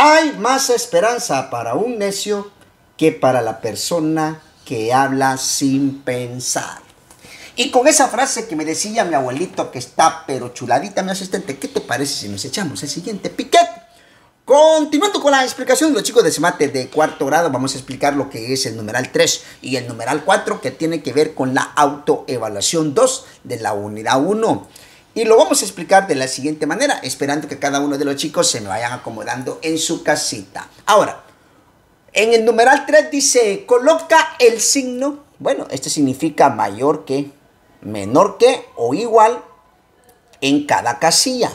Hay más esperanza para un necio que para la persona que habla sin pensar. Y con esa frase que me decía mi abuelito que está pero chuladita, mi asistente, ¿qué te parece si nos echamos el siguiente piquet? Continuando con la explicación, de los chicos de semate de cuarto grado vamos a explicar lo que es el numeral 3 y el numeral 4 que tiene que ver con la autoevaluación 2 de la unidad 1. Y lo vamos a explicar de la siguiente manera, esperando que cada uno de los chicos se me vayan acomodando en su casita. Ahora, en el numeral 3 dice, coloca el signo, bueno, este significa mayor que, menor que o igual en cada casilla,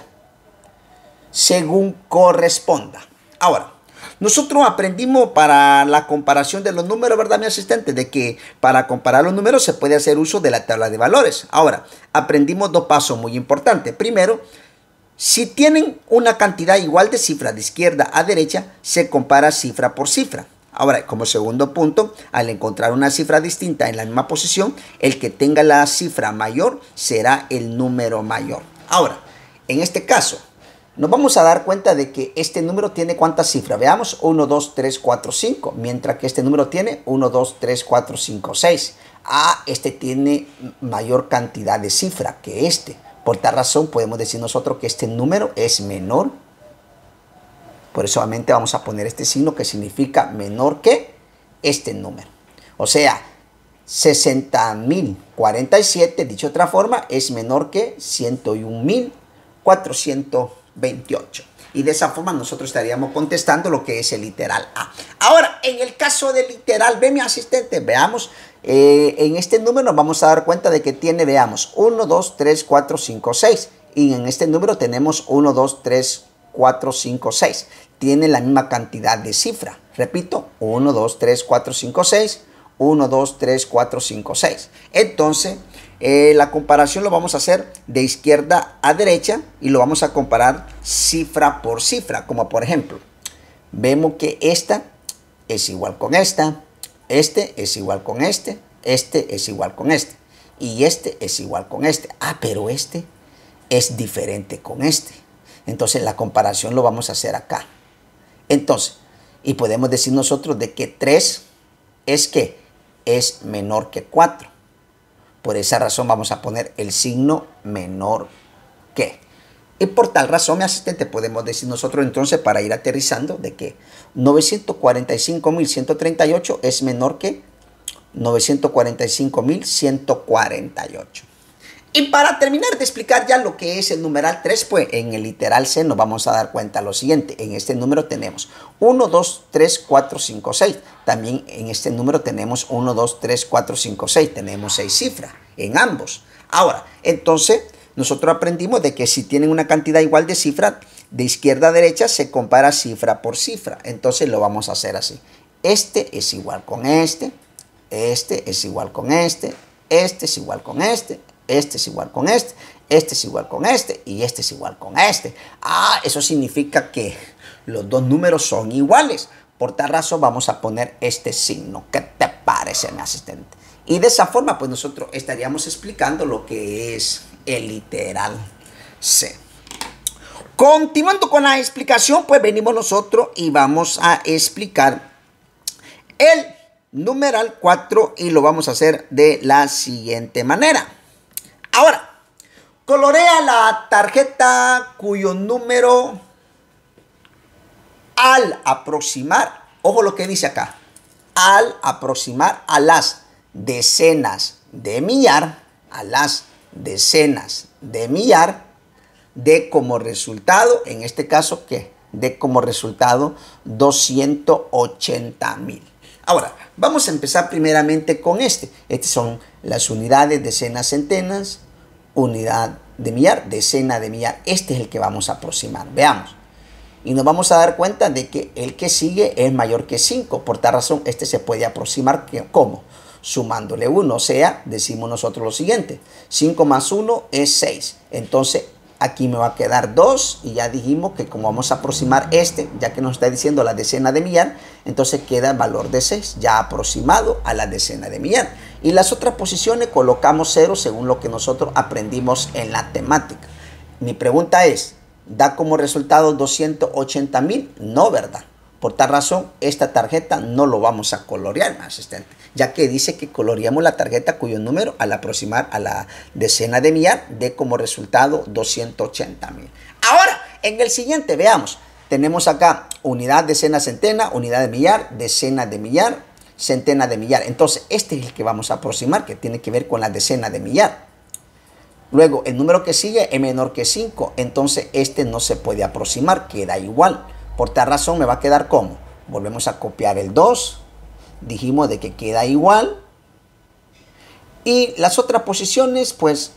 según corresponda. Ahora, nosotros aprendimos para la comparación de los números, ¿verdad, mi asistente? De que para comparar los números se puede hacer uso de la tabla de valores. Ahora, aprendimos dos pasos muy importantes. Primero, si tienen una cantidad igual de cifras de izquierda a derecha, se compara cifra por cifra. Ahora, como segundo punto, al encontrar una cifra distinta en la misma posición, el que tenga la cifra mayor será el número mayor. Ahora, en este caso, nos vamos a dar cuenta de que este número tiene cuántas cifras. Veamos 1, 2, 3, 4, 5, mientras que este número tiene 1, 2, 3, 4, 5, 6. Ah, este tiene mayor cantidad de cifra que este. Por tal razón podemos decir nosotros que este número es menor. Por eso solamente vamos a poner este signo que significa menor que este número. O sea, 60.047, dicho de otra forma, es menor que 101.400. 28. Y de esa forma nosotros estaríamos contestando lo que es el literal A. Ahora, en el caso del literal B, mi asistente, veamos, eh, en este número nos vamos a dar cuenta de que tiene, veamos, 1, 2, 3, 4, 5, 6. Y en este número tenemos 1, 2, 3, 4, 5, 6. Tiene la misma cantidad de cifra. Repito, 1, 2, 3, 4, 5, 6. 1, 2, 3, 4, 5, 6. Entonces, eh, la comparación lo vamos a hacer de izquierda a derecha y lo vamos a comparar cifra por cifra, como por ejemplo, vemos que esta es igual con esta, este es igual con este, este es igual con este y este es igual con este. Ah, pero este es diferente con este. Entonces la comparación lo vamos a hacer acá. Entonces, y podemos decir nosotros de que 3 es que es menor que 4. Por esa razón vamos a poner el signo menor que. Y por tal razón, mi asistente, podemos decir nosotros entonces para ir aterrizando de que 945.138 es menor que 945.148. Y para terminar de explicar ya lo que es el numeral 3, pues en el literal C nos vamos a dar cuenta lo siguiente. En este número tenemos 1, 2, 3, 4, 5, 6. También en este número tenemos 1, 2, 3, 4, 5, 6. Tenemos 6 cifras en ambos. Ahora, entonces nosotros aprendimos de que si tienen una cantidad igual de cifras, de izquierda a derecha se compara cifra por cifra. Entonces lo vamos a hacer así. Este es igual con este, este es igual con este, este es igual con este, este es igual con este, este es igual con este y este es igual con este. Ah, eso significa que los dos números son iguales. Por tal razón vamos a poner este signo. ¿Qué te parece, mi asistente? Y de esa forma, pues nosotros estaríamos explicando lo que es el literal C. Continuando con la explicación, pues venimos nosotros y vamos a explicar el numeral 4 y lo vamos a hacer de la siguiente manera. Colorea la tarjeta cuyo número al aproximar, ojo lo que dice acá, al aproximar a las decenas de millar, a las decenas de millar, de como resultado, en este caso, ¿qué? De como resultado 280 mil. Ahora, vamos a empezar primeramente con este. Estas son las unidades, decenas, centenas, unidad de millar, decena de millar. Este es el que vamos a aproximar. Veamos. Y nos vamos a dar cuenta de que el que sigue es mayor que 5. Por tal razón, este se puede aproximar como sumándole 1. O sea, decimos nosotros lo siguiente. 5 más 1 es 6. Entonces, aquí me va a quedar 2. Y ya dijimos que como vamos a aproximar este, ya que nos está diciendo la decena de millar, entonces queda el valor de 6 ya aproximado a la decena de millar y las otras posiciones colocamos cero según lo que nosotros aprendimos en la temática. Mi pregunta es, ¿da como resultado 280 mil? No, ¿verdad? Por tal razón, esta tarjeta no lo vamos a colorear, asistente, ya que dice que coloreamos la tarjeta cuyo número al aproximar a la decena de millar dé como resultado 280 mil. Ahora, en el siguiente, veamos, tenemos acá unidad, decena, centena, unidad de millar, decena de millar, centena de millar. Entonces, este es el que vamos a aproximar, que tiene que ver con la decena de millar. Luego, el número que sigue es menor que 5, entonces este no se puede aproximar, queda igual. Por tal razón me va a quedar como. Volvemos a copiar el 2, dijimos de que queda igual. Y las otras posiciones, pues,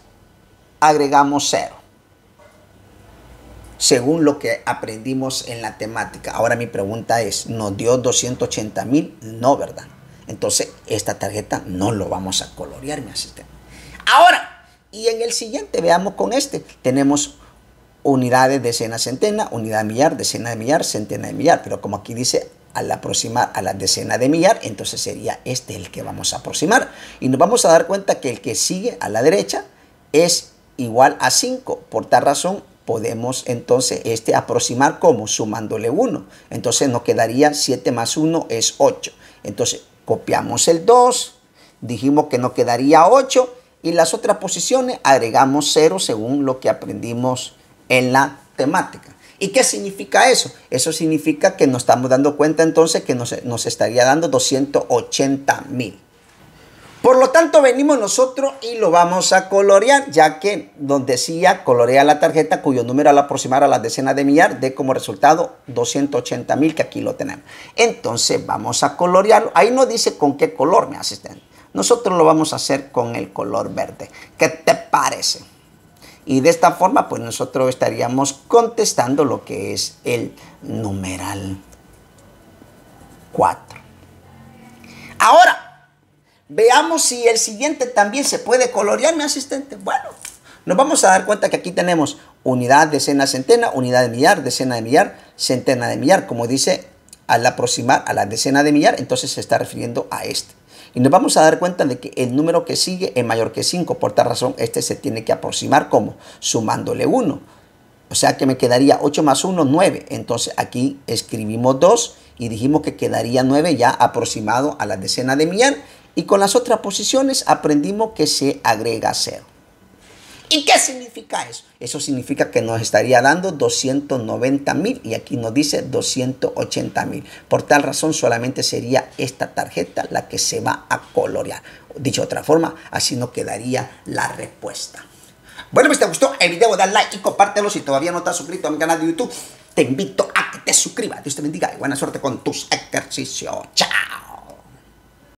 agregamos 0. Según lo que aprendimos en la temática. Ahora mi pregunta es, ¿nos dio 280 mil? No, ¿verdad? Entonces, esta tarjeta no lo vamos a colorear, mi asistente. Ahora, y en el siguiente, veamos con este, tenemos unidades, decena, centena, unidad millar, decena de millar, centena de millar, pero como aquí dice al aproximar a la decena de millar, entonces sería este el que vamos a aproximar. Y nos vamos a dar cuenta que el que sigue a la derecha es igual a 5. Por tal razón, podemos entonces este aproximar como sumándole 1. Entonces nos quedaría 7 más 1 es 8. Entonces Copiamos el 2, dijimos que no quedaría 8 y las otras posiciones agregamos 0 según lo que aprendimos en la temática. ¿Y qué significa eso? Eso significa que nos estamos dando cuenta entonces que nos, nos estaría dando 280 mil. Por lo tanto, venimos nosotros y lo vamos a colorear, ya que donde decía colorea la tarjeta cuyo número al aproximar a las decenas de millar de como resultado 280 mil, que aquí lo tenemos. Entonces vamos a colorearlo. Ahí no dice con qué color, me asisten. Nosotros lo vamos a hacer con el color verde. ¿Qué te parece? Y de esta forma, pues nosotros estaríamos contestando lo que es el numeral 4. Veamos si el siguiente también se puede colorear, mi asistente. Bueno, nos vamos a dar cuenta que aquí tenemos unidad, decena, centena, unidad de millar, decena de millar, centena de millar. Como dice, al aproximar a la decena de millar, entonces se está refiriendo a este. Y nos vamos a dar cuenta de que el número que sigue es mayor que 5. Por tal razón, este se tiene que aproximar como sumándole 1. O sea que me quedaría 8 más 1, 9. Entonces aquí escribimos 2 y dijimos que quedaría 9 ya aproximado a la decena de millar y con las otras posiciones aprendimos que se agrega cero. ¿Y qué significa eso? Eso significa que nos estaría dando 290 mil y aquí nos dice 280 mil. Por tal razón solamente sería esta tarjeta la que se va a colorear. Dicho de otra forma, así nos quedaría la respuesta. Bueno, si pues, te gustó el video, dale like y compártelo. Si todavía no estás suscrito a mi canal de YouTube, te invito a que te suscribas. Dios te bendiga y buena suerte con tus ejercicios. Chao.